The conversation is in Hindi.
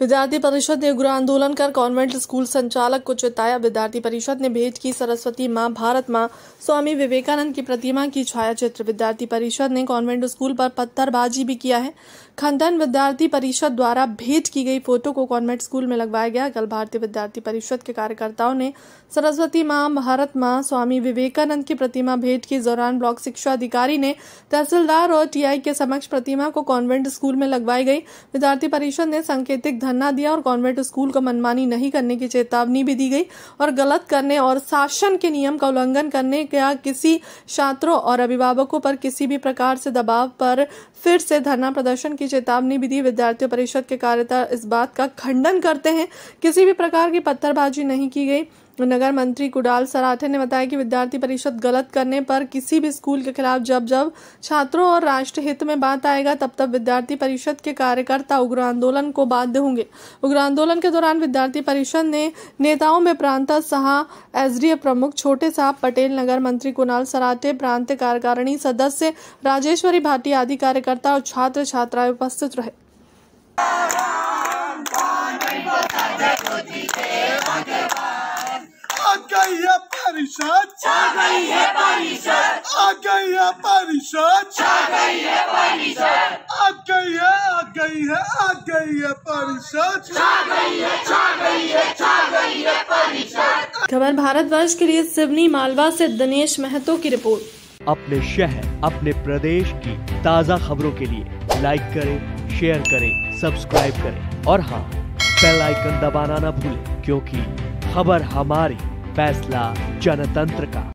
विद्यार्थी परिषद ने उग्र आंदोलन कर कॉन्वेंट स्कूल संचालक को चेताया विद्यार्थी परिषद ने भेंट की सरस्वती माँ भारत माँ स्वामी विवेकानंद की प्रतिमा की छाया चित्र विद्यार्थी परिषद ने कॉन्वेंट स्कूल पर पत्थरबाजी भी किया है खंडन विद्यार्थी परिषद द्वारा भेंट की गई फोटो को कॉन्वेंट स्कूल में लगवाया गया कल भारतीय विद्यार्थी परिषद के कार्यकर्ताओं ने सरस्वती माँ भारत माँ स्वामी विवेकानंद की प्रतिमा भेंट के दौरान ब्लॉक शिक्षा अधिकारी ने तहसीलदार और टीआई के समक्ष प्रतिमा को कॉन्वेंट स्कूल में लगवाई गई विद्यार्थी परिषद ने सांकेतिक धरना दिया और कॉन्वेंट स्कूल को मनमानी नहीं करने की चेतावनी भी दी गई और गलत करने और शासन के नियम का उल्लंघन करने का किसी छात्रों और अभिभावकों पर किसी भी प्रकार से दबाव पर फिर से धरना प्रदर्शन की चेतावनी भी दी विद्यार्थियों परिषद के कार्यता इस बात का खंडन करते हैं किसी भी प्रकार की पत्थरबाजी नहीं की गई नगर मंत्री कुडाल सराठे ने बताया कि विद्यार्थी परिषद गलत करने पर किसी भी स्कूल के खिलाफ जब जब छात्रों और राष्ट्र हित में बात आएगा तब तब विद्यार्थी परिषद के कार्यकर्ता उग्र आंदोलन को बाध्य होंगे उग्र आंदोलन के दौरान विद्यार्थी परिषद ने नेताओं में प्रांत सहा एस प्रमुख छोटे साहब पटेल नगर मंत्री कुणाल सराठे प्रांत कार्यकारिणी सदस्य राजेश्वरी भाटी आदि कार्यकर्ता और छात्र छात्राएं उपस्थित रहे परिषद छा गई है परिषद आ गई है परिषद छा गई है परिषद आ गई है आ गई है आ गई है परिषद छा गई है छा गई है छा गई है परिषद खबर भारतवर्ष के लिए सिवनी मालवा से दिनेश महतो की रिपोर्ट अपने शहर अपने प्रदेश की ताज़ा खबरों के लिए लाइक करें, शेयर करें, सब्सक्राइब करें और हाँ बेल आइकन दबाना ना भूलें क्योंकि खबर हमारी फैसला जनतंत्र का